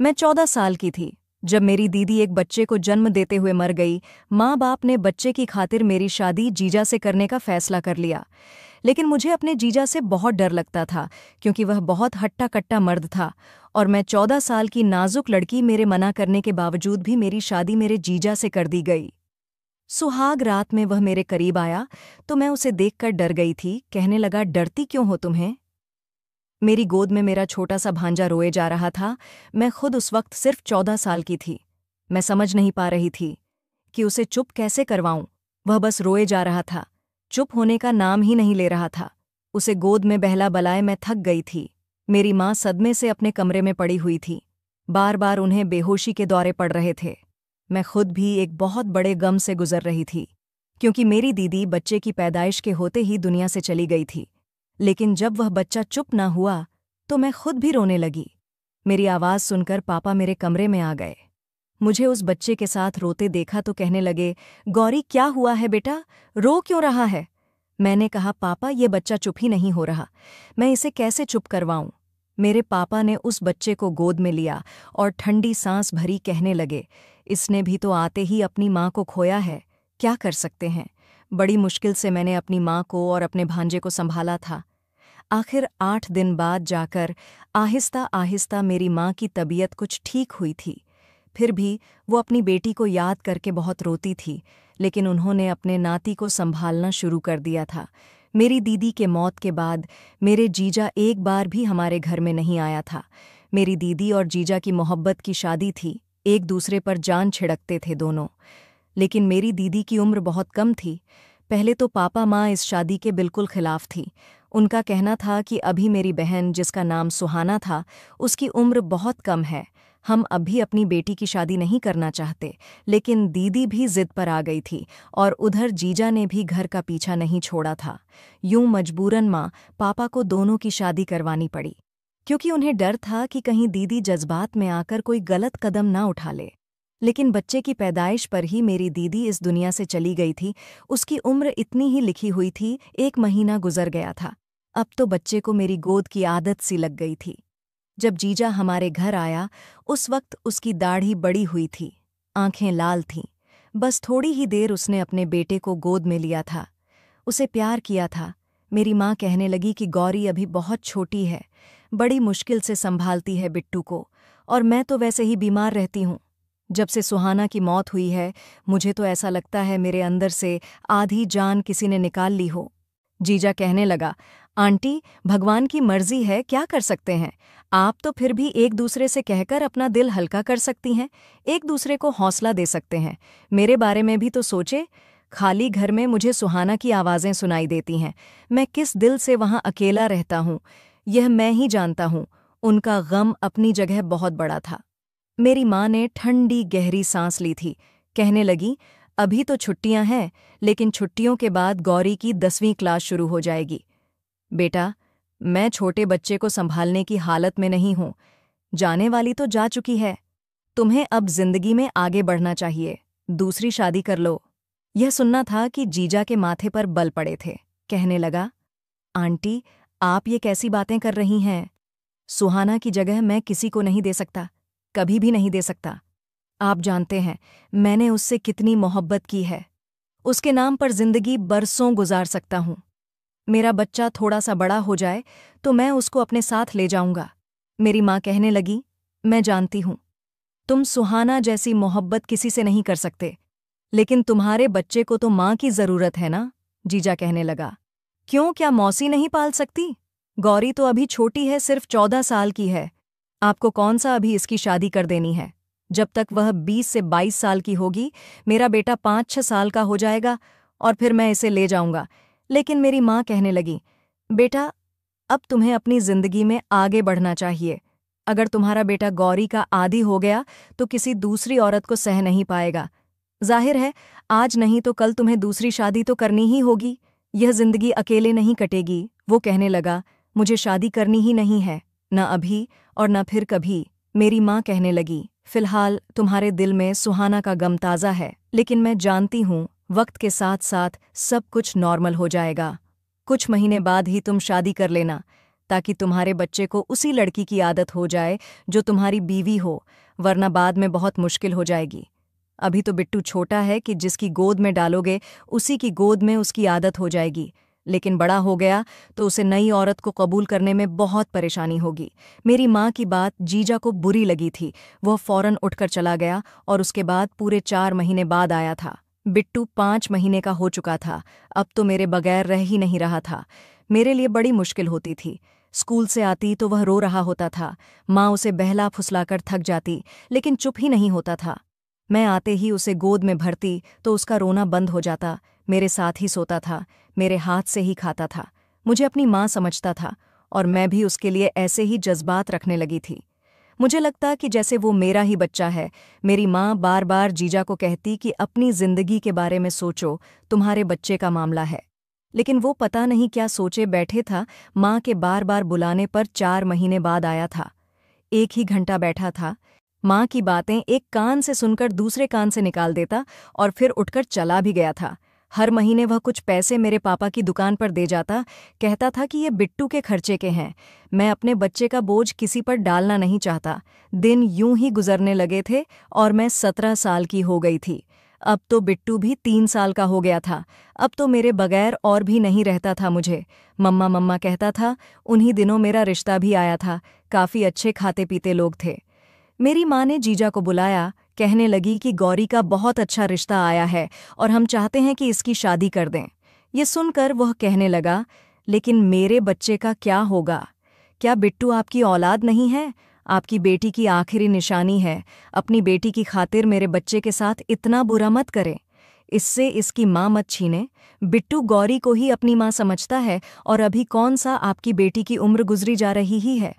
मैं चौदह साल की थी जब मेरी दीदी एक बच्चे को जन्म देते हुए मर गई माँ बाप ने बच्चे की खातिर मेरी शादी जीजा से करने का फैसला कर लिया लेकिन मुझे अपने जीजा से बहुत डर लगता था क्योंकि वह बहुत हट्टा कट्टा मर्द था और मैं चौदह साल की नाजुक लड़की मेरे मना करने के बावजूद भी मेरी शादी मेरे जीजा से कर दी गई सुहाग रात में वह मेरे करीब आया तो मैं उसे देखकर डर गई थी कहने लगा डरती क्यों हो तुम्हें मेरी गोद में मेरा छोटा सा भांजा रोए जा रहा था मैं खुद उस वक्त सिर्फ चौदह साल की थी मैं समझ नहीं पा रही थी कि उसे चुप कैसे करवाऊं वह बस रोए जा रहा था चुप होने का नाम ही नहीं ले रहा था उसे गोद में बहला बलाए मैं थक गई थी मेरी माँ सदमे से अपने कमरे में पड़ी हुई थी बार बार उन्हें बेहोशी के दौरे पड़ रहे थे मैं खुद भी एक बहुत बड़े गम से गुजर रही थी क्योंकि मेरी दीदी बच्चे की पैदाइश के होते ही दुनिया से चली गई थी लेकिन जब वह बच्चा चुप न हुआ तो मैं खुद भी रोने लगी मेरी आवाज़ सुनकर पापा मेरे कमरे में आ गए मुझे उस बच्चे के साथ रोते देखा तो कहने लगे गौरी क्या हुआ है बेटा रो क्यों रहा है मैंने कहा पापा ये बच्चा चुप ही नहीं हो रहा मैं इसे कैसे चुप करवाऊं मेरे पापा ने उस बच्चे को गोद में लिया और ठंडी सांस भरी कहने लगे इसने भी तो आते ही अपनी माँ को खोया है क्या कर सकते हैं बड़ी मुश्किल से मैंने अपनी माँ को और अपने भांजे को संभाला था आखिर आठ दिन बाद जाकर आहिस्ता आहिस्ता मेरी माँ की तबीयत कुछ ठीक हुई थी फिर भी वो अपनी बेटी को याद करके बहुत रोती थी लेकिन उन्होंने अपने नाती को संभालना शुरू कर दिया था मेरी दीदी के मौत के बाद मेरे जीजा एक बार भी हमारे घर में नहीं आया था मेरी दीदी और जीजा की मोहब्बत की शादी थी एक दूसरे पर जान छिड़कते थे दोनों लेकिन मेरी दीदी की उम्र बहुत कम थी पहले तो पापा माँ इस शादी के बिल्कुल खिलाफ थी उनका कहना था कि अभी मेरी बहन जिसका नाम सुहाना था उसकी उम्र बहुत कम है हम अभी अपनी बेटी की शादी नहीं करना चाहते लेकिन दीदी भी जिद पर आ गई थी और उधर जीजा ने भी घर का पीछा नहीं छोड़ा था यूं मजबूरन माँ पापा को दोनों की शादी करवानी पड़ी क्योंकि उन्हें डर था कि कहीं दीदी जज्बात में आकर कोई गलत कदम ना उठा ले लेकिन बच्चे की पैदाइश पर ही मेरी दीदी इस दुनिया से चली गई थी उसकी उम्र इतनी ही लिखी हुई थी एक महीना गुजर गया था अब तो बच्चे को मेरी गोद की आदत सी लग गई थी जब जीजा हमारे घर आया उस वक्त उसकी दाढ़ी बड़ी हुई थी आंखें लाल थीं बस थोड़ी ही देर उसने अपने बेटे को गोद में लिया था उसे प्यार किया था मेरी माँ कहने लगी कि गौरी अभी बहुत छोटी है बड़ी मुश्किल से संभालती है बिट्टू को और मैं तो वैसे ही बीमार रहती हूँ जब से सुहाना की मौत हुई है मुझे तो ऐसा लगता है मेरे अंदर से आधी जान किसी ने निकाल ली हो जीजा कहने लगा आंटी भगवान की मर्जी है क्या कर सकते हैं आप तो फिर भी एक दूसरे से कहकर अपना दिल हल्का कर सकती हैं एक दूसरे को हौसला दे सकते हैं मेरे बारे में भी तो सोचे खाली घर में मुझे सुहाना की आवाज़ें सुनाई देती हैं मैं किस दिल से वहाँ अकेला रहता हूँ यह मैं ही जानता हूँ उनका गम अपनी जगह बहुत बड़ा था मेरी माँ ने ठंडी गहरी सांस ली थी कहने लगी अभी तो छुट्टियां हैं लेकिन छुट्टियों के बाद गौरी की दसवीं क्लास शुरू हो जाएगी बेटा मैं छोटे बच्चे को संभालने की हालत में नहीं हूं जाने वाली तो जा चुकी है तुम्हें अब जिंदगी में आगे बढ़ना चाहिए दूसरी शादी कर लो यह सुनना था कि जीजा के माथे पर बल पड़े थे कहने लगा आंटी आप ये कैसी बातें कर रही हैं सुहाना की जगह मैं किसी को नहीं दे सकता कभी भी नहीं दे सकता आप जानते हैं मैंने उससे कितनी मोहब्बत की है उसके नाम पर जिंदगी बरसों गुजार सकता हूँ मेरा बच्चा थोड़ा सा बड़ा हो जाए तो मैं उसको अपने साथ ले जाऊंगा मेरी माँ कहने लगी मैं जानती हूँ तुम सुहाना जैसी मोहब्बत किसी से नहीं कर सकते लेकिन तुम्हारे बच्चे को तो माँ की जरूरत है ना जीजा कहने लगा क्यों क्या मौसी नहीं पाल सकती गौरी तो अभी छोटी है सिर्फ चौदह साल की है आपको कौन सा अभी इसकी शादी कर देनी है जब तक वह 20 से 22 साल की होगी मेरा बेटा पाँच छः साल का हो जाएगा और फिर मैं इसे ले जाऊंगा लेकिन मेरी माँ कहने लगी बेटा अब तुम्हें अपनी ज़िंदगी में आगे बढ़ना चाहिए अगर तुम्हारा बेटा गौरी का आदि हो गया तो किसी दूसरी औरत को सह नहीं पाएगा जाहिर है आज नहीं तो कल तुम्हें दूसरी शादी तो करनी ही होगी यह जिंदगी अकेले नहीं कटेगी वो कहने लगा मुझे शादी करनी ही नहीं है न अभी और न फिर कभी मेरी माँ कहने लगी फिलहाल तुम्हारे दिल में सुहाना का गम ताज़ा है लेकिन मैं जानती हूँ वक्त के साथ साथ सब कुछ नॉर्मल हो जाएगा कुछ महीने बाद ही तुम शादी कर लेना ताकि तुम्हारे बच्चे को उसी लड़की की आदत हो जाए जो तुम्हारी बीवी हो वरना बाद में बहुत मुश्किल हो जाएगी अभी तो बिट्टू छोटा है कि जिसकी गोद में डालोगे उसी की गोद में उसकी आदत हो जाएगी लेकिन बड़ा हो गया तो उसे नई औरत को कबूल करने में बहुत परेशानी होगी मेरी माँ की बात जीजा को बुरी लगी थी वह फौरन उठकर चला गया और उसके बाद पूरे चार महीने बाद आया था बिट्टू पाँच महीने का हो चुका था अब तो मेरे बगैर रह ही नहीं रहा था मेरे लिए बड़ी मुश्किल होती थी स्कूल से आती तो वह रो रहा होता था माँ उसे बहला फुसलाकर थक जाती लेकिन चुप ही नहीं होता था मैं आते ही उसे गोद में भरती तो उसका रोना बंद हो जाता मेरे साथ ही सोता था मेरे हाथ से ही खाता था मुझे अपनी माँ समझता था और मैं भी उसके लिए ऐसे ही जज्बात रखने लगी थी मुझे लगता कि जैसे वो मेरा ही बच्चा है मेरी माँ बार बार जीजा को कहती कि अपनी जिंदगी के बारे में सोचो तुम्हारे बच्चे का मामला है लेकिन वो पता नहीं क्या सोचे बैठे था माँ के बार बार बुलाने पर चार महीने बाद आया था एक ही घंटा बैठा था माँ की बातें एक कान से सुनकर दूसरे कान से निकाल देता और फिर उठकर चला भी गया था हर महीने वह कुछ पैसे मेरे पापा की दुकान पर दे जाता कहता था कि ये बिट्टू के खर्चे के हैं मैं अपने बच्चे का बोझ किसी पर डालना नहीं चाहता दिन यूं ही गुजरने लगे थे और मैं सत्रह साल की हो गई थी अब तो बिट्टू भी तीन साल का हो गया था अब तो मेरे बगैर और भी नहीं रहता था मुझे मम्मा मम्मा कहता था उन्हीं दिनों मेरा रिश्ता भी आया था काफ़ी अच्छे खाते पीते लोग थे मेरी माँ ने जीजा को बुलाया कहने लगी कि गौरी का बहुत अच्छा रिश्ता आया है और हम चाहते हैं कि इसकी शादी कर दें ये सुनकर वह कहने लगा लेकिन मेरे बच्चे का क्या होगा क्या बिट्टू आपकी औलाद नहीं है आपकी बेटी की आखिरी निशानी है अपनी बेटी की खातिर मेरे बच्चे के साथ इतना बुरा मत करें इससे इसकी माँ मत छीने बिट्टू गौरी को ही अपनी माँ समझता है और अभी कौन सा आपकी बेटी की उम्र गुजरी जा रही ही है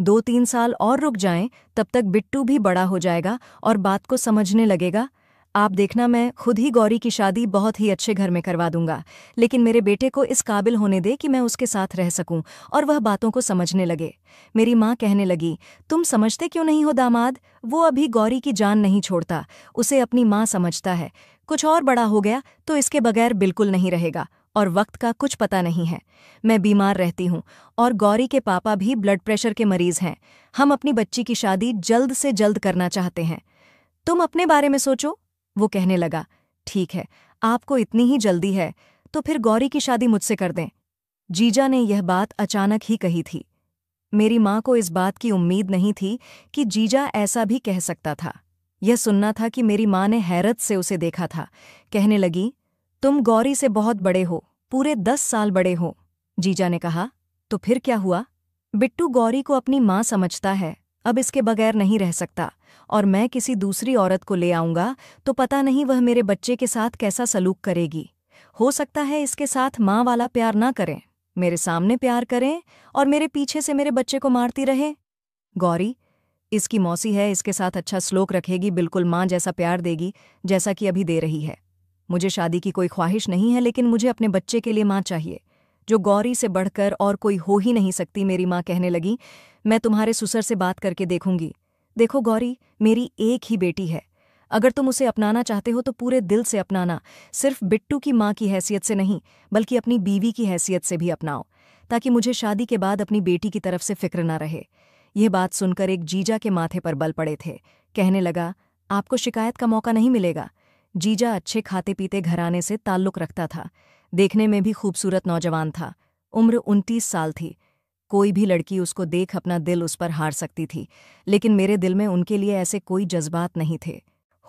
दो तीन साल और रुक जाएं तब तक बिट्टू भी बड़ा हो जाएगा और बात को समझने लगेगा आप देखना मैं खुद ही गौरी की शादी बहुत ही अच्छे घर में करवा दूंगा लेकिन मेरे बेटे को इस काबिल होने दे कि मैं उसके साथ रह सकूं और वह बातों को समझने लगे मेरी माँ कहने लगी तुम समझते क्यों नहीं हो दामाद वो अभी गौरी की जान नहीं छोड़ता उसे अपनी माँ समझता है कुछ और बड़ा हो गया तो इसके बगैर बिल्कुल नहीं रहेगा और वक्त का कुछ पता नहीं है मैं बीमार रहती हूँ और गौरी के पापा भी ब्लड प्रेशर के मरीज हैं हम अपनी बच्ची की शादी जल्द से जल्द करना चाहते हैं तुम अपने बारे में सोचो वो कहने लगा ठीक है आपको इतनी ही जल्दी है तो फिर गौरी की शादी मुझसे कर दें जीजा ने यह बात अचानक ही कही थी मेरी माँ को इस बात की उम्मीद नहीं थी कि जीजा ऐसा भी कह सकता था यह सुनना था कि मेरी माँ ने हैरत से उसे देखा था कहने लगी तुम गौरी से बहुत बड़े हो पूरे दस साल बड़े हो जीजा ने कहा तो फिर क्या हुआ बिट्टू गौरी को अपनी माँ समझता है अब इसके बगैर नहीं रह सकता और मैं किसी दूसरी औरत को ले आऊंगा तो पता नहीं वह मेरे बच्चे के साथ कैसा सलूक करेगी हो सकता है इसके साथ माँ वाला प्यार ना करें मेरे सामने प्यार करें और मेरे पीछे से मेरे बच्चे को मारती रहे गौरी इसकी मौसी है इसके साथ अच्छा स्लोक रखेगी बिल्कुल माँ जैसा प्यार देगी जैसा कि अभी दे रही है मुझे शादी की कोई ख्वाहिश नहीं है लेकिन मुझे अपने बच्चे के लिए माँ चाहिए जो गौरी से बढ़कर और कोई हो ही नहीं सकती मेरी माँ कहने लगी मैं तुम्हारे सुसर से बात करके देखूंगी देखो गौरी मेरी एक ही बेटी है अगर तुम उसे अपनाना चाहते हो तो पूरे दिल से अपनाना सिर्फ बिट्टू की माँ की हैसियत से नहीं बल्कि अपनी बीवी की हैसियत से भी अपनाओ ताकि मुझे शादी के बाद अपनी बेटी की तरफ से फिक्र ना रहे यह बात सुनकर एक जीजा के माथे पर बल पड़े थे कहने लगा आपको शिकायत का मौका नहीं मिलेगा जीजा अच्छे खाते पीते घराने से ताल्लुक रखता था देखने में भी खूबसूरत नौजवान था उम्र उनतीस साल थी कोई भी लड़की उसको देख अपना दिल उस पर हार सकती थी लेकिन मेरे दिल में उनके लिए ऐसे कोई जज्बात नहीं थे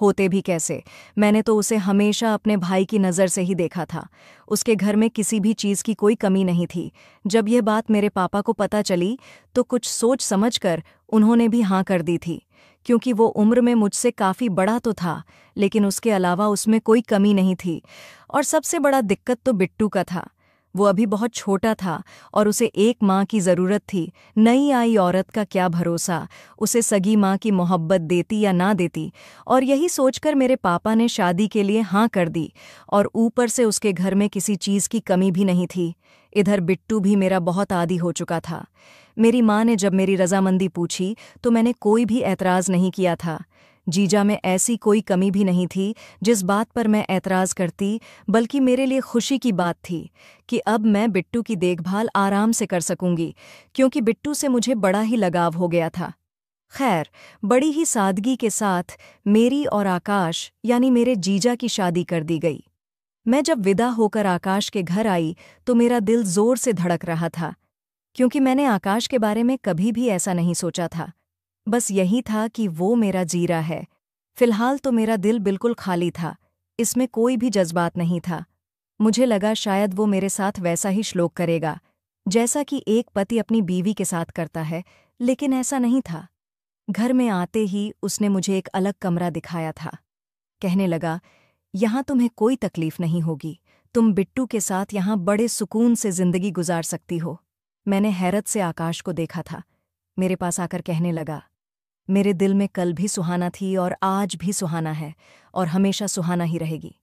होते भी कैसे मैंने तो उसे हमेशा अपने भाई की नज़र से ही देखा था उसके घर में किसी भी चीज़ की कोई कमी नहीं थी जब यह बात मेरे पापा को पता चली तो कुछ सोच समझ कर उन्होंने भी हाँ कर दी थी क्योंकि वो उम्र में मुझसे काफ़ी बड़ा तो था लेकिन उसके अलावा उसमें कोई कमी नहीं थी और सबसे बड़ा दिक्कत तो बिट्टू का था वो अभी बहुत छोटा था और उसे एक माँ की ज़रूरत थी नई आई औरत का क्या भरोसा उसे सगी माँ की मोहब्बत देती या ना देती और यही सोचकर मेरे पापा ने शादी के लिए हाँ कर दी और ऊपर से उसके घर में किसी चीज़ की कमी भी नहीं थी इधर बिट्टू भी मेरा बहुत आदि हो चुका था मेरी माँ ने जब मेरी रजामंदी पूछी तो मैंने कोई भी ऐतराज़ नहीं किया था जीजा में ऐसी कोई कमी भी नहीं थी जिस बात पर मैं ऐतराज़ करती बल्कि मेरे लिए खुशी की बात थी कि अब मैं बिट्टू की देखभाल आराम से कर सकूंगी क्योंकि बिट्टू से मुझे बड़ा ही लगाव हो गया था खैर बड़ी ही सादगी के साथ मेरी और आकाश यानी मेरे जीजा की शादी कर दी गई मैं जब विदा होकर आकाश के घर आई तो मेरा दिल जोर से धड़क रहा था क्योंकि मैंने आकाश के बारे में कभी भी ऐसा नहीं सोचा था बस यही था कि वो मेरा जीरा है फिलहाल तो मेरा दिल बिल्कुल खाली था इसमें कोई भी जज्बात नहीं था मुझे लगा शायद वो मेरे साथ वैसा ही श्लोक करेगा जैसा कि एक पति अपनी बीवी के साथ करता है लेकिन ऐसा नहीं था घर में आते ही उसने मुझे एक अलग कमरा दिखाया था कहने लगा यहां तुम्हें कोई तकलीफ नहीं होगी तुम बिट्टू के साथ यहाँ बड़े सुकून से जिंदगी गुजार सकती हो मैंने हैरत से आकाश को देखा था मेरे पास आकर कहने लगा मेरे दिल में कल भी सुहाना थी और आज भी सुहाना है और हमेशा सुहाना ही रहेगी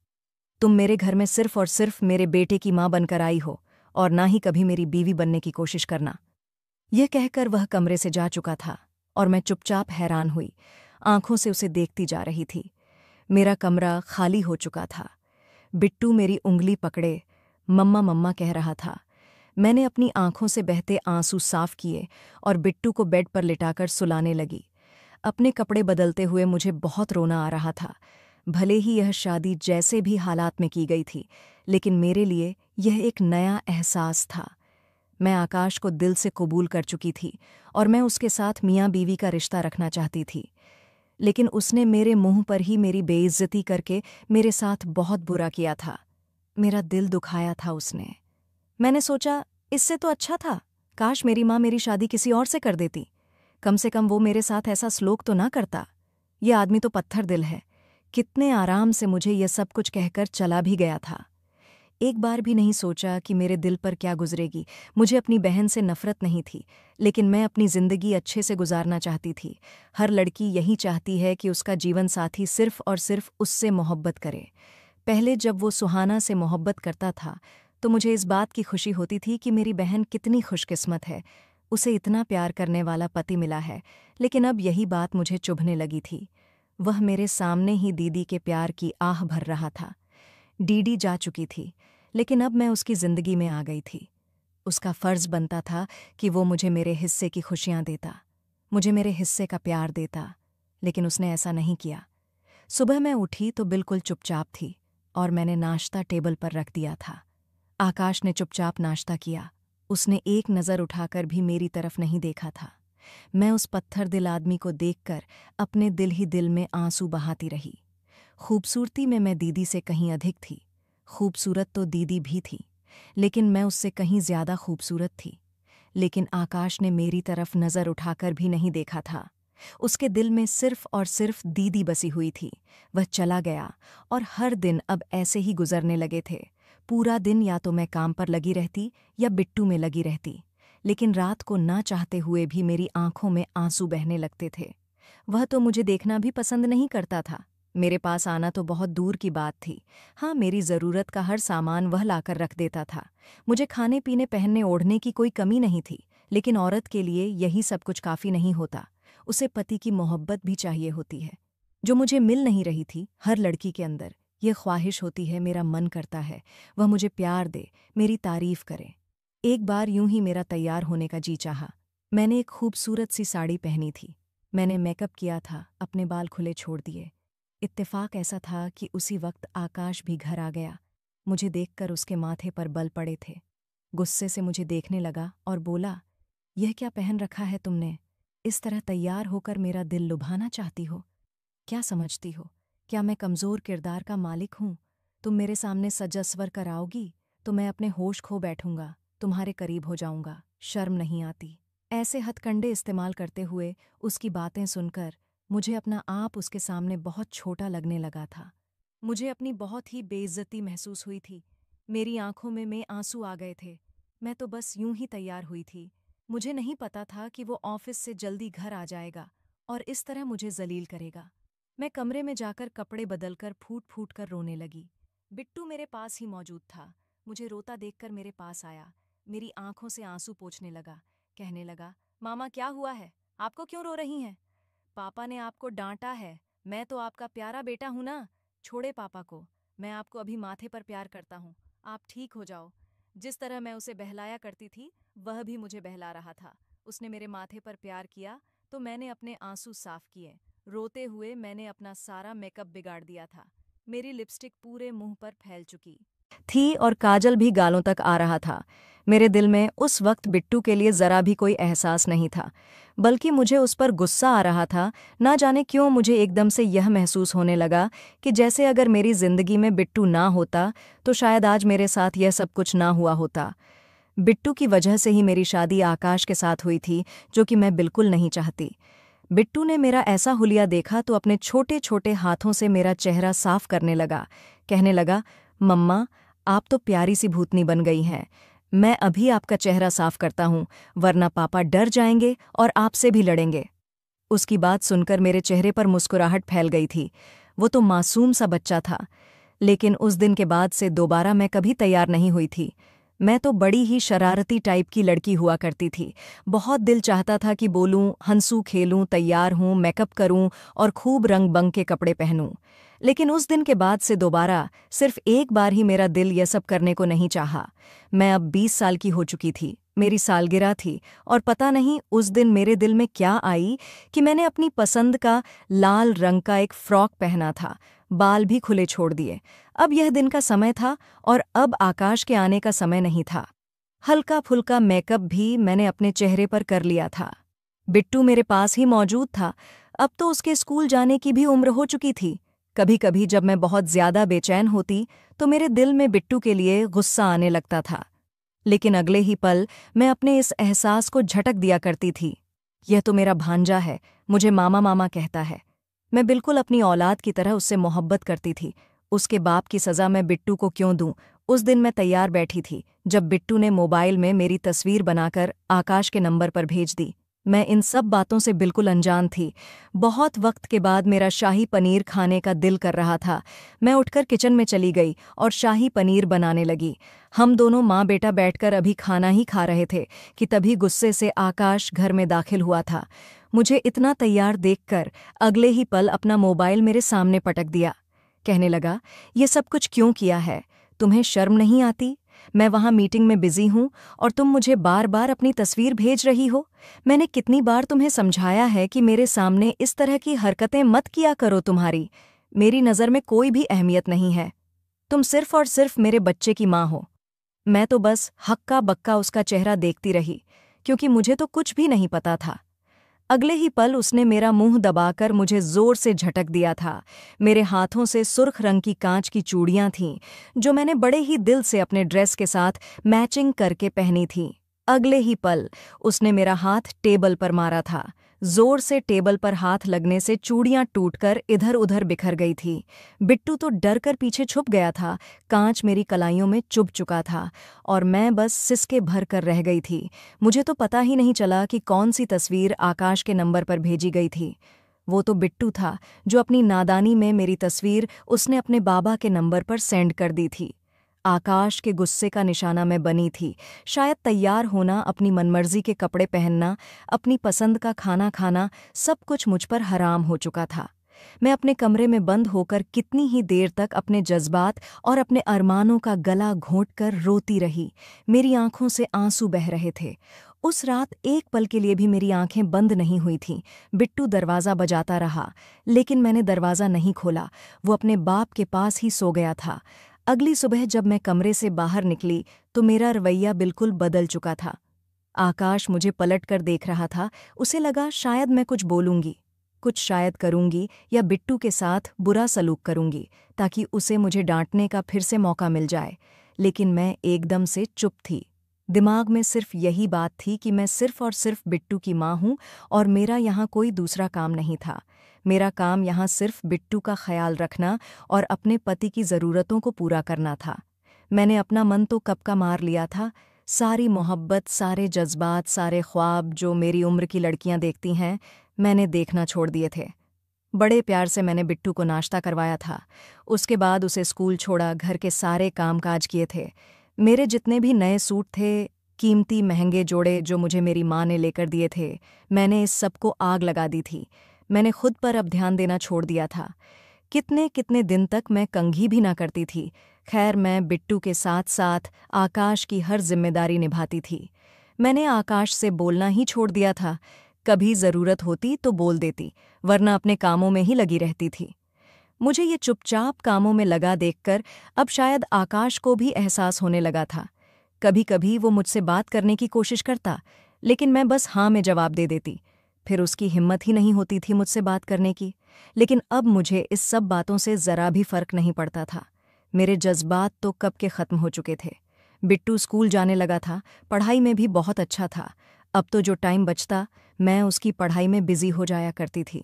तुम मेरे घर में सिर्फ और सिर्फ मेरे बेटे की माँ बनकर आई हो और ना ही कभी मेरी बीवी बनने की कोशिश करना यह कहकर वह कमरे से जा चुका था और मैं चुपचाप हैरान हुई आंखों से उसे देखती जा रही थी मेरा कमरा खाली हो चुका था बिट्टू मेरी उंगली पकड़े मम्मा मम्मा कह रहा था मैंने अपनी आंखों से बहते आंसू साफ किए और बिट्टू को बेड पर लिटाकर सुलाने लगी अपने कपड़े बदलते हुए मुझे बहुत रोना आ रहा था भले ही यह शादी जैसे भी हालात में की गई थी लेकिन मेरे लिए यह एक नया एहसास था मैं आकाश को दिल से कबूल कर चुकी थी और मैं उसके साथ मियाँ बीवी का रिश्ता रखना चाहती थी लेकिन उसने मेरे मुंह पर ही मेरी बेइज्जती करके मेरे साथ बहुत बुरा किया था मेरा दिल दुखाया था उसने मैंने सोचा इससे तो अच्छा था काश मेरी माँ मेरी शादी किसी और से कर देती कम से कम वो मेरे साथ ऐसा स्लोक तो ना करता ये आदमी तो पत्थर दिल है कितने आराम से मुझे यह सब कुछ कहकर चला भी गया था एक बार भी नहीं सोचा कि मेरे दिल पर क्या गुजरेगी मुझे अपनी बहन से नफरत नहीं थी लेकिन मैं अपनी ज़िंदगी अच्छे से गुजारना चाहती थी हर लड़की यही चाहती है कि उसका जीवन साथी सिर्फ और सिर्फ उससे मोहब्बत करे पहले जब वो सुहाना से मोहब्बत करता था तो मुझे इस बात की खुशी होती थी कि मेरी बहन कितनी खुशकिस्मत है उसे इतना प्यार करने वाला पति मिला है लेकिन अब यही बात मुझे चुभने लगी थी वह मेरे सामने ही दीदी के प्यार की आह भर रहा था डीडी जा चुकी थी लेकिन अब मैं उसकी ज़िंदगी में आ गई थी उसका फ़र्ज़ बनता था कि वो मुझे मेरे हिस्से की खुशियाँ देता मुझे मेरे हिस्से का प्यार देता लेकिन उसने ऐसा नहीं किया सुबह मैं उठी तो बिल्कुल चुपचाप थी और मैंने नाश्ता टेबल पर रख दिया था आकाश ने चुपचाप नाश्ता किया उसने एक नज़र उठाकर भी मेरी तरफ नहीं देखा था मैं उस पत्थर दिल आदमी को देखकर अपने दिल ही दिल में आंसू बहाती रही खूबसूरती में मैं दीदी से कहीं अधिक थी खूबसूरत तो दीदी भी थी लेकिन मैं उससे कहीं ज़्यादा खूबसूरत थी लेकिन आकाश ने मेरी तरफ नज़र उठाकर भी नहीं देखा था उसके दिल में सिर्फ और सिर्फ दीदी बसी हुई थी वह चला गया और हर दिन अब ऐसे ही गुजरने लगे थे पूरा दिन या तो मैं काम पर लगी रहती या बिट्टू में लगी रहती लेकिन रात को ना चाहते हुए भी मेरी आंखों में आंसू बहने लगते थे वह तो मुझे देखना भी पसंद नहीं करता था मेरे पास आना तो बहुत दूर की बात थी हाँ मेरी ज़रूरत का हर सामान वह लाकर रख देता था मुझे खाने पीने पहनने ओढ़ने की कोई कमी नहीं थी लेकिन औरत के लिए यही सब कुछ काफ़ी नहीं होता उसे पति की मोहब्बत भी चाहिए होती है जो मुझे मिल नहीं रही थी हर लड़की के अंदर ये ख्वाहिश होती है मेरा मन करता है वह मुझे प्यार दे मेरी तारीफ करे एक बार यूं ही मेरा तैयार होने का जी चाहा मैंने एक खूबसूरत सी साड़ी पहनी थी मैंने मेकअप किया था अपने बाल खुले छोड़ दिए इत्तेफाक ऐसा था कि उसी वक्त आकाश भी घर आ गया मुझे देखकर उसके माथे पर बल पड़े थे गुस्से से मुझे देखने लगा और बोला यह क्या पहन रखा है तुमने इस तरह तैयार होकर मेरा दिल लुभाना चाहती हो क्या समझती हो क्या मैं कमज़ोर किरदार का मालिक हूँ तुम मेरे सामने सजस्वर कराओगी तो मैं अपने होश खो बैठूंगा तुम्हारे करीब हो जाऊंगा शर्म नहीं आती ऐसे हथकंडे इस्तेमाल करते हुए उसकी बातें सुनकर मुझे अपना आप उसके सामने बहुत छोटा लगने लगा था मुझे अपनी बहुत ही बेइज्जती महसूस हुई थी मेरी आंखों में मैं आंसू आ गए थे मैं तो बस यूं ही तैयार हुई थी मुझे नहीं पता था कि वो ऑफिस से जल्दी घर आ जाएगा और इस तरह मुझे जलील करेगा मैं कमरे में जाकर कपड़े बदलकर फूट फूट कर रोने लगी बिट्टू मेरे पास ही मौजूद था मुझे रोता देखकर मेरे पास आया मेरी आंखों से आंसू पोछने लगा कहने लगा मामा क्या हुआ है आपको क्यों रो रही हैं पापा ने आपको डांटा है मैं तो आपका प्यारा बेटा हूं ना छोड़े पापा को मैं आपको अभी माथे पर प्यार करता हूँ आप ठीक हो जाओ जिस तरह मैं उसे बहलाया करती थी वह भी मुझे बहला रहा था उसने मेरे माथे पर प्यार किया तो मैंने अपने आंसू साफ किए रोते हुए मैंने अपना सारा मेकअप बिगाड़ दिया था मेरी लिपस्टिक पूरे मुंह पर फैल चुकी थी और काजल भी गालों तक आ रहा था मेरे दिल में उस वक्त बिट्टू के लिए ज़रा भी कोई एहसास नहीं था बल्कि मुझे उस पर गुस्सा आ रहा था ना जाने क्यों मुझे एकदम से यह महसूस होने लगा कि जैसे अगर मेरी ज़िंदगी में बिट्टू ना होता तो शायद आज मेरे साथ यह सब कुछ ना हुआ होता बिट्टू की वजह से ही मेरी शादी आकाश के साथ हुई थी जो कि मैं बिल्कुल नहीं चाहती बिट्टू ने मेरा ऐसा हुलिया देखा तो अपने छोटे छोटे हाथों से मेरा चेहरा साफ करने लगा कहने लगा मम्मा आप तो प्यारी सी भूतनी बन गई हैं मैं अभी आपका चेहरा साफ करता हूँ वरना पापा डर जाएंगे और आपसे भी लड़ेंगे उसकी बात सुनकर मेरे चेहरे पर मुस्कुराहट फैल गई थी वो तो मासूम सा बच्चा था लेकिन उस दिन के बाद से दोबारा मैं कभी तैयार नहीं हुई थी मैं तो बड़ी ही शरारती टाइप की लड़की हुआ करती थी बहुत दिल चाहता था कि बोलूं हंसू खेलूं तैयार हूं मेकअप करूं और खूब रंग बंग के कपड़े पहनूं लेकिन उस दिन के बाद से दोबारा सिर्फ एक बार ही मेरा दिल यह सब करने को नहीं चाहा मैं अब बीस साल की हो चुकी थी मेरी सालगिरह थी और पता नहीं उस दिन मेरे दिल में क्या आई कि मैंने अपनी पसंद का लाल रंग का एक फ्रॉक पहना था बाल भी खुले छोड़ दिए अब यह दिन का समय था और अब आकाश के आने का समय नहीं था हल्का फुल्का मेकअप भी मैंने अपने चेहरे पर कर लिया था बिट्टू मेरे पास ही मौजूद था अब तो उसके स्कूल जाने की भी उम्र हो चुकी थी कभी कभी जब मैं बहुत ज्यादा बेचैन होती तो मेरे दिल में बिट्टू के लिए गुस्सा आने लगता था लेकिन अगले ही पल मैं अपने इस एहसास को झटक दिया करती थी यह तो मेरा भांजा है मुझे मामा मामा कहता है मैं बिल्कुल अपनी औलाद की तरह उससे मोहब्बत करती थी उसके बाप की सज़ा मैं बिट्टू को क्यों दूं उस दिन मैं तैयार बैठी थी जब बिट्टू ने मोबाइल में मेरी तस्वीर बनाकर आकाश के नंबर पर भेज दी मैं इन सब बातों से बिल्कुल अनजान थी बहुत वक्त के बाद मेरा शाही पनीर खाने का दिल कर रहा था मैं उठकर किचन में चली गई और शाही पनीर बनाने लगी हम दोनों माँ बेटा बैठकर अभी खाना ही खा रहे थे कि तभी गुस्से से आकाश घर में दाखिल हुआ था मुझे इतना तैयार देखकर अगले ही पल अपना मोबाइल मेरे सामने पटक दिया कहने लगा ये सब कुछ क्यों किया है तुम्हें शर्म नहीं आती मैं वहां मीटिंग में बिजी हूं और तुम मुझे बार बार अपनी तस्वीर भेज रही हो मैंने कितनी बार तुम्हें समझाया है कि मेरे सामने इस तरह की हरकतें मत किया करो तुम्हारी मेरी नज़र में कोई भी अहमियत नहीं है तुम सिर्फ और सिर्फ मेरे बच्चे की माँ हो मैं तो बस हक्का बक्का उसका चेहरा देखती रही क्योंकि मुझे तो कुछ भी नहीं पता था अगले ही पल उसने मेरा मुंह दबाकर मुझे जोर से झटक दिया था मेरे हाथों से सुर्ख रंग की कांच की चूड़ियां थीं जो मैंने बड़े ही दिल से अपने ड्रेस के साथ मैचिंग करके पहनी थी अगले ही पल उसने मेरा हाथ टेबल पर मारा था जोर से टेबल पर हाथ लगने से चूड़ियां टूटकर इधर उधर बिखर गई थी बिट्टू तो डर कर पीछे छुप गया था कांच मेरी कलाइयों में चुप चुका था और मैं बस सिसके भर कर रह गई थी मुझे तो पता ही नहीं चला कि कौन सी तस्वीर आकाश के नंबर पर भेजी गई थी वो तो बिट्टू था जो अपनी नादानी में मेरी तस्वीर उसने अपने बाबा के नंबर पर सेंड कर दी थी आकाश के गुस्से का निशाना मैं बनी थी शायद तैयार होना अपनी मनमर्जी के कपड़े पहनना अपनी पसंद का खाना खाना सब कुछ मुझ पर हराम हो चुका था मैं अपने कमरे में बंद होकर कितनी ही देर तक अपने जज्बात और अपने अरमानों का गला घोंट कर रोती रही मेरी आंखों से आंसू बह रहे थे उस रात एक पल के लिए भी मेरी आंखें बंद नहीं हुई थीं बिट्टू दरवाज़ा बजाता रहा लेकिन मैंने दरवाज़ा नहीं खोला वो अपने बाप के पास ही सो गया था अगली सुबह जब मैं कमरे से बाहर निकली तो मेरा रवैया बिल्कुल बदल चुका था आकाश मुझे पलट कर देख रहा था उसे लगा शायद मैं कुछ बोलूँगी कुछ शायद करूंगी या बिट्टू के साथ बुरा सलूक करूँगी ताकि उसे मुझे डांटने का फिर से मौका मिल जाए लेकिन मैं एकदम से चुप थी दिमाग में सिर्फ यही बात थी कि मैं सिर्फ और सिर्फ बिट्टू की माँ हूँ और मेरा यहाँ कोई दूसरा काम नहीं था मेरा काम यहाँ सिर्फ बिट्टू का ख्याल रखना और अपने पति की ज़रूरतों को पूरा करना था मैंने अपना मन तो कब का मार लिया था सारी मोहब्बत सारे जज्बात सारे ख्वाब जो मेरी उम्र की लड़कियाँ देखती हैं मैंने देखना छोड़ दिए थे बड़े प्यार से मैंने बिट्टू को नाश्ता करवाया था उसके बाद उसे स्कूल छोड़ा घर के सारे कामकाज किए थे मेरे जितने भी नए सूट थे कीमती महंगे जोड़े जो मुझे मेरी माँ ने लेकर दिए थे मैंने इस सबको आग लगा दी थी मैंने खुद पर अब ध्यान देना छोड़ दिया था कितने कितने दिन तक मैं कंघी भी ना करती थी खैर मैं बिट्टू के साथ साथ आकाश की हर जिम्मेदारी निभाती थी मैंने आकाश से बोलना ही छोड़ दिया था कभी ज़रूरत होती तो बोल देती वरना अपने कामों में ही लगी रहती थी मुझे ये चुपचाप कामों में लगा देखकर अब शायद आकाश को भी एहसास होने लगा था कभी कभी वो मुझसे बात करने की कोशिश करता लेकिन मैं बस हाँ में जवाब दे देती फिर उसकी हिम्मत ही नहीं होती थी मुझसे बात करने की लेकिन अब मुझे इस सब बातों से ज़रा भी फ़र्क नहीं पड़ता था मेरे जज्बात तो कब के ख़त्म हो चुके थे बिट्टू स्कूल जाने लगा था पढ़ाई में भी बहुत अच्छा था अब तो जो टाइम बचता मैं उसकी पढ़ाई में बिज़ी हो जाया करती थी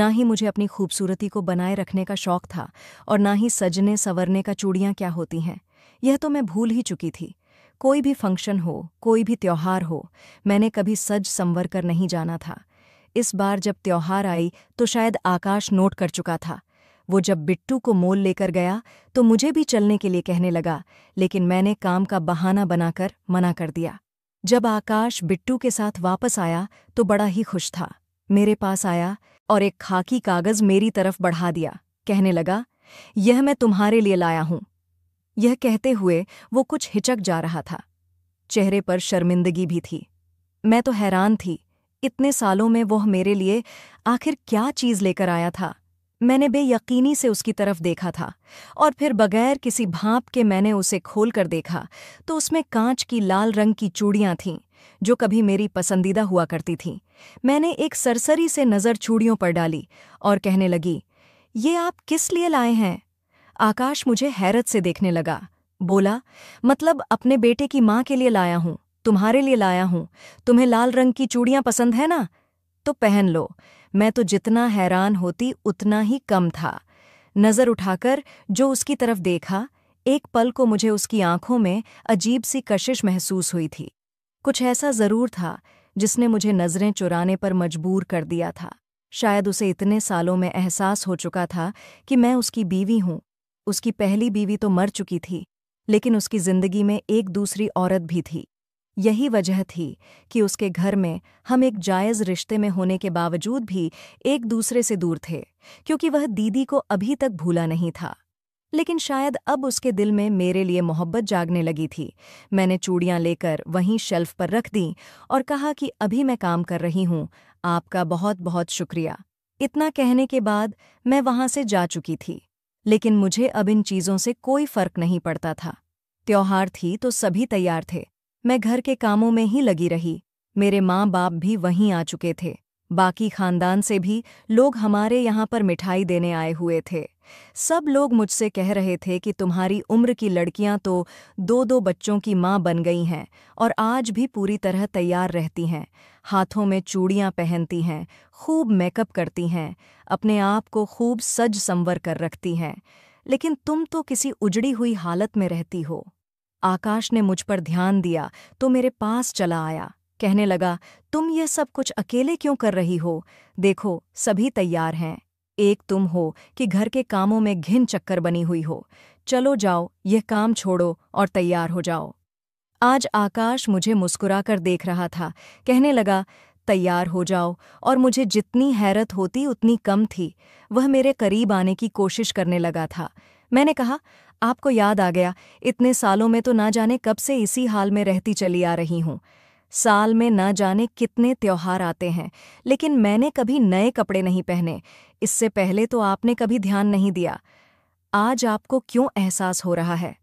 ना ही मुझे अपनी खूबसूरती को बनाए रखने का शौक था और ना ही सजने संवरने का चूड़ियाँ क्या होती हैं यह तो मैं भूल ही चुकी थी कोई भी फंक्शन हो कोई भी त्यौहार हो मैंने कभी सज संवर कर नहीं जाना था इस बार जब त्योहार आई तो शायद आकाश नोट कर चुका था वो जब बिट्टू को मोल लेकर गया तो मुझे भी चलने के लिए कहने लगा लेकिन मैंने काम का बहाना बनाकर मना कर दिया जब आकाश बिट्टू के साथ वापस आया तो बड़ा ही खुश था मेरे पास आया और एक खाकी कागज मेरी तरफ बढ़ा दिया कहने लगा यह मैं तुम्हारे लिए लाया हूं यह कहते हुए वो कुछ हिचक जा रहा था चेहरे पर शर्मिंदगी भी थी मैं तो हैरान थी इतने सालों में वह मेरे लिए आखिर क्या चीज़ लेकर आया था मैंने बेयकीनी से उसकी तरफ देखा था और फिर बगैर किसी भाप के मैंने उसे खोल कर देखा तो उसमें कांच की लाल रंग की चूड़ियाँ थीं जो कभी मेरी पसंदीदा हुआ करती थीं मैंने एक सरसरी से नज़र चूड़ियों पर डाली और कहने लगी ये आप किस लिए लाए हैं आकाश मुझे हैरत से देखने लगा बोला मतलब अपने बेटे की माँ के लिए लाया हूँ तुम्हारे लिए लाया हूँ तुम्हें लाल रंग की चूड़ियाँ पसंद है ना तो पहन लो मैं तो जितना हैरान होती उतना ही कम था नज़र उठाकर जो उसकी तरफ देखा एक पल को मुझे उसकी आंखों में अजीब सी कशिश महसूस हुई थी कुछ ऐसा ज़रूर था जिसने मुझे नज़रें चुराने पर मजबूर कर दिया था शायद उसे इतने सालों में एहसास हो चुका था कि मैं उसकी बीवी हूं उसकी पहली बीवी तो मर चुकी थी लेकिन उसकी ज़िंदगी में एक दूसरी औरत भी थी यही वजह थी कि उसके घर में हम एक जायज़ रिश्ते में होने के बावजूद भी एक दूसरे से दूर थे क्योंकि वह दीदी को अभी तक भूला नहीं था लेकिन शायद अब उसके दिल में मेरे लिए मोहब्बत जागने लगी थी मैंने चूड़ियां लेकर वहीं शेल्फ पर रख दी और कहा कि अभी मैं काम कर रही हूं आपका बहुत बहुत शुक्रिया इतना कहने के बाद मैं वहां से जा चुकी थी लेकिन मुझे अब इन चीज़ों से कोई फ़र्क नहीं पड़ता था त्योहार थी तो सभी तैयार थे मैं घर के कामों में ही लगी रही मेरे माँ बाप भी वहीं आ चुके थे बाकी खानदान से भी लोग हमारे यहाँ पर मिठाई देने आए हुए थे सब लोग मुझसे कह रहे थे कि तुम्हारी उम्र की लड़कियाँ तो दो दो बच्चों की माँ बन गई हैं और आज भी पूरी तरह तैयार रहती हैं हाथों में चूड़ियाँ पहनती हैं खूब मेकअप करती हैं अपने आप को खूब सज संवर कर रखती हैं लेकिन तुम तो किसी उजड़ी हुई हालत में रहती हो आकाश ने मुझ पर ध्यान दिया तो मेरे पास चला आया कहने लगा तुम यह सब कुछ अकेले क्यों कर रही हो देखो सभी तैयार हैं एक तुम हो कि घर के कामों में घिन चक्कर बनी हुई हो चलो जाओ यह काम छोड़ो और तैयार हो जाओ आज आकाश मुझे मुस्कुराकर देख रहा था कहने लगा तैयार हो जाओ और मुझे जितनी हैरत होती उतनी कम थी वह मेरे करीब आने की कोशिश करने लगा था मैंने कहा आपको याद आ गया इतने सालों में तो ना जाने कब से इसी हाल में रहती चली आ रही हूँ साल में ना जाने कितने त्योहार आते हैं लेकिन मैंने कभी नए कपड़े नहीं पहने इससे पहले तो आपने कभी ध्यान नहीं दिया आज आपको क्यों एहसास हो रहा है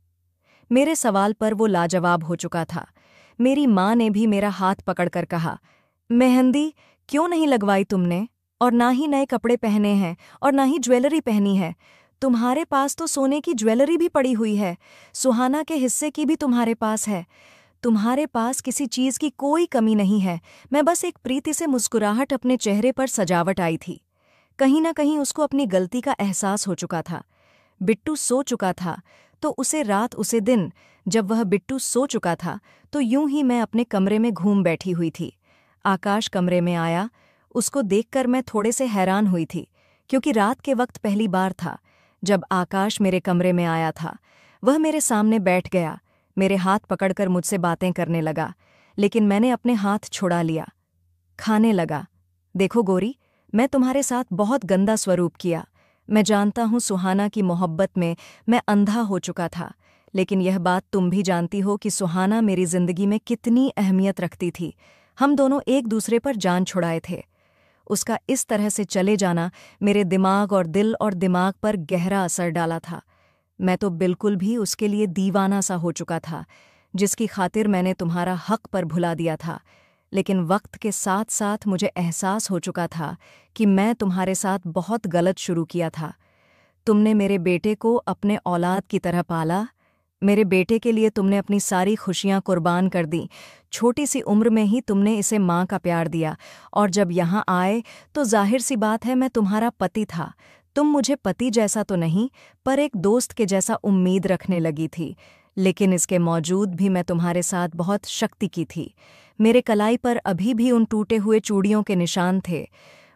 मेरे सवाल पर वो लाजवाब हो चुका था मेरी माँ ने भी मेरा हाथ पकड़कर कहा मेहंदी क्यों नहीं लगवाई तुमने और ना ही नए कपड़े पहने हैं और ना ही ज्वेलरी पहनी है तुम्हारे पास तो सोने की ज्वेलरी भी पड़ी हुई है सुहाना के हिस्से की भी तुम्हारे पास है तुम्हारे पास किसी चीज की कोई कमी नहीं है मैं बस एक प्रीति से मुस्कुराहट अपने चेहरे पर सजावट आई थी कहीं ना कहीं उसको अपनी गलती का एहसास हो चुका था बिट्टू सो चुका था तो उसे रात उसे दिन जब वह बिट्टू सो चुका था तो यूं ही मैं अपने कमरे में घूम बैठी हुई थी आकाश कमरे में आया उसको देखकर मैं थोड़े से हैरान हुई थी क्योंकि रात के वक्त पहली बार था जब आकाश मेरे कमरे में आया था वह मेरे सामने बैठ गया मेरे हाथ पकड़कर मुझसे बातें करने लगा लेकिन मैंने अपने हाथ छुड़ा लिया खाने लगा देखो गोरी मैं तुम्हारे साथ बहुत गंदा स्वरूप किया मैं जानता हूँ सुहाना की मोहब्बत में मैं अंधा हो चुका था लेकिन यह बात तुम भी जानती हो कि सुहाना मेरी ज़िंदगी में कितनी अहमियत रखती थी हम दोनों एक दूसरे पर जान छुड़ाए थे उसका इस तरह से चले जाना मेरे दिमाग और दिल और दिमाग पर गहरा असर डाला था मैं तो बिल्कुल भी उसके लिए दीवाना सा हो चुका था जिसकी खातिर मैंने तुम्हारा हक पर भुला दिया था लेकिन वक्त के साथ साथ मुझे एहसास हो चुका था कि मैं तुम्हारे साथ बहुत गलत शुरू किया था तुमने मेरे बेटे को अपने औलाद की तरह पाला मेरे बेटे के लिए तुमने अपनी सारी खुशियाँ कुर्बान कर दी छोटी सी उम्र में ही तुमने इसे माँ का प्यार दिया और जब यहाँ आए तो जाहिर सी बात है मैं तुम्हारा पति था तुम मुझे पति जैसा तो नहीं पर एक दोस्त के जैसा उम्मीद रखने लगी थी लेकिन इसके मौजूद भी मैं तुम्हारे साथ बहुत शक्ति की थी मेरे कलाई पर अभी भी उन टूटे हुए चूड़ियों के निशान थे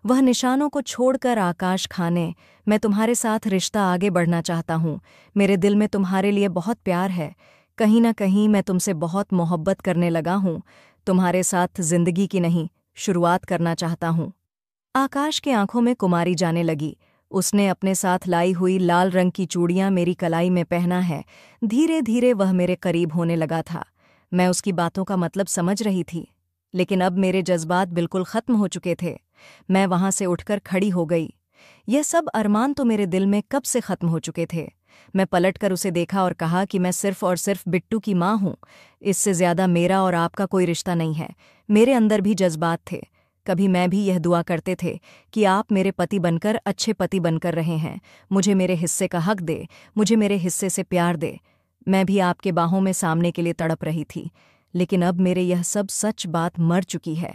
वह निशानों को छोड़कर आकाश खाने मैं तुम्हारे साथ रिश्ता आगे बढ़ना चाहता हूँ मेरे दिल में तुम्हारे लिए बहुत प्यार है कहीं ना कहीं मैं तुमसे बहुत मोहब्बत करने लगा हूँ तुम्हारे साथ जिंदगी की नहीं शुरुआत करना चाहता हूँ आकाश की आंखों में कुमारी जाने लगी उसने अपने साथ लाई हुई लाल रंग की चूड़ियाँ मेरी कलाई में पहना है धीरे धीरे वह मेरे करीब होने लगा था मैं उसकी बातों का मतलब समझ रही थी लेकिन अब मेरे जज्बात बिल्कुल ख़त्म हो चुके थे मैं वहाँ से उठकर खड़ी हो गई यह सब अरमान तो मेरे दिल में कब से ख़त्म हो चुके थे मैं पलटकर उसे देखा और कहा कि मैं सिर्फ और सिर्फ बिट्टू की माँ हूँ इससे ज़्यादा मेरा और आपका कोई रिश्ता नहीं है मेरे अंदर भी जज्बात थे कभी मैं भी यह दुआ करते थे कि आप मेरे पति बनकर अच्छे पति बनकर रहे हैं मुझे मेरे हिस्से का हक दे मुझे मेरे हिस्से से प्यार दे मैं भी आपके बाहों में सामने के लिए तड़प रही थी लेकिन अब मेरे यह सब सच बात मर चुकी है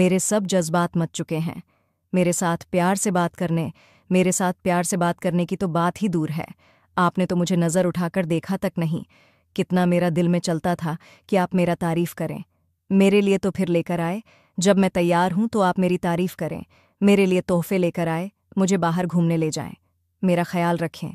मेरे सब जज्बात मच चुके हैं मेरे साथ प्यार से बात करने मेरे साथ प्यार से बात करने की तो बात ही दूर है आपने तो मुझे नज़र उठाकर देखा तक नहीं कितना मेरा दिल में चलता था कि आप मेरा तारीफ़ करें मेरे लिए तो फिर लेकर आए जब मैं तैयार हूं तो आप मेरी तारीफ़ करें मेरे लिए तोहफे लेकर आए मुझे बाहर घूमने ले जाएं मेरा ख्याल रखें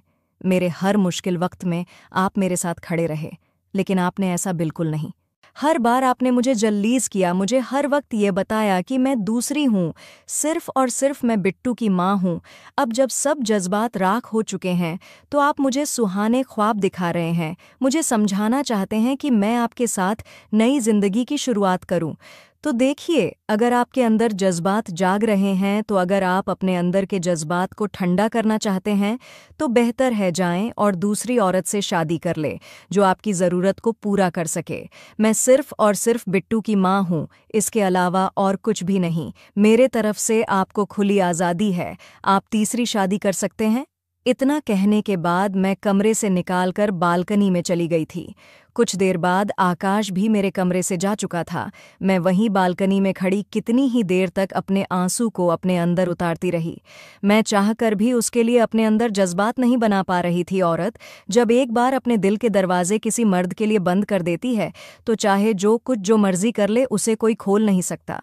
मेरे हर मुश्किल वक्त में आप मेरे साथ खड़े रहे लेकिन आपने ऐसा बिल्कुल नहीं हर बार आपने मुझे जल्लीज किया मुझे हर वक्त ये बताया कि मैं दूसरी हूँ सिर्फ और सिर्फ मैं बिट्टू की माँ हूँ अब जब सब जज्बात राख हो चुके हैं तो आप मुझे सुहाने ख्वाब दिखा रहे हैं मुझे समझाना चाहते हैं कि मैं आपके साथ नई जिंदगी की शुरुआत करूँ तो देखिए अगर आपके अंदर जज्बात जाग रहे हैं तो अगर आप अपने अंदर के जज्बात को ठंडा करना चाहते हैं तो बेहतर है जाएं और दूसरी औरत से शादी कर ले जो आपकी ज़रूरत को पूरा कर सके मैं सिर्फ़ और सिर्फ बिट्टू की माँ हूँ इसके अलावा और कुछ भी नहीं मेरे तरफ से आपको खुली आज़ादी है आप तीसरी शादी कर सकते हैं इतना कहने के बाद मैं कमरे से निकालकर बालकनी में चली गई थी कुछ देर बाद आकाश भी मेरे कमरे से जा चुका था मैं वहीं बालकनी में खड़ी कितनी ही देर तक अपने आंसू को अपने अंदर उतारती रही मैं चाहकर भी उसके लिए अपने अंदर जज्बात नहीं बना पा रही थी औरत जब एक बार अपने दिल के दरवाजे किसी मर्द के लिए बंद कर देती है तो चाहे जो कुछ जो मर्जी कर ले उसे कोई खोल नहीं सकता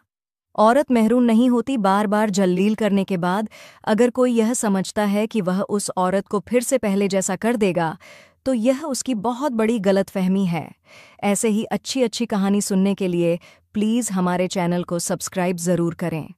औरत महरूम नहीं होती बार बार जल्लील करने के बाद अगर कोई यह समझता है कि वह उस औरत को फिर से पहले जैसा कर देगा तो यह उसकी बहुत बड़ी गलतफहमी है ऐसे ही अच्छी अच्छी कहानी सुनने के लिए प्लीज़ हमारे चैनल को सब्सक्राइब ज़रूर करें